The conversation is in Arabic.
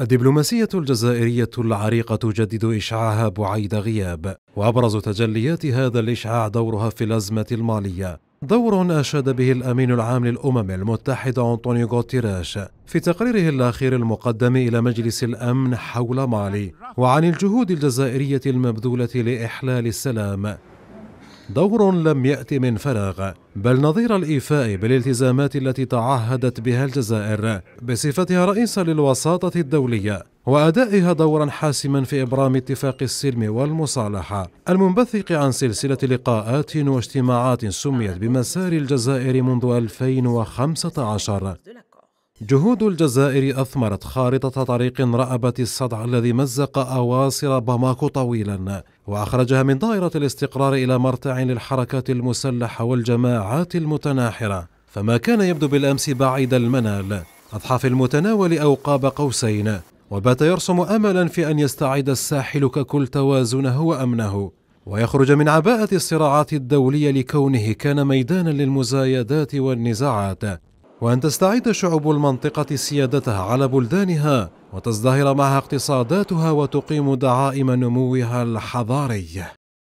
الدبلوماسية الجزائرية العريقة تجدد إشعاعها بعيد غياب، وأبرز تجليات هذا الإشعاع دورها في الأزمة المالية، دور أشاد به الأمين العام للأمم المتحدة أنطونيو غوتيراش في تقريره الأخير المقدم إلى مجلس الأمن حول مالي، وعن الجهود الجزائرية المبذولة لإحلال السلام، دور لم يأتي من فراغ بل نظير الإيفاء بالالتزامات التي تعهدت بها الجزائر بصفتها رئيسة للوساطة الدولية وأدائها دورا حاسما في إبرام اتفاق السلم والمصالحة المنبثق عن سلسلة لقاءات واجتماعات سميت بمسار الجزائر منذ 2015 جهود الجزائر أثمرت خارطة طريق رأبت الصدع الذي مزق أواصر باماكو طويلا واخرجها من دائره الاستقرار الى مرتع للحركات المسلحه والجماعات المتناحره فما كان يبدو بالامس بعيد المنال اضحى في المتناول او قاب قوسين وبات يرسم املا في ان يستعيد الساحل ككل توازنه وامنه ويخرج من عباءه الصراعات الدوليه لكونه كان ميدانا للمزايدات والنزاعات وأن تستعيد شعوب المنطقة سيادتها على بلدانها وتزدهر معها اقتصاداتها وتقيم دعائم نموها الحضاري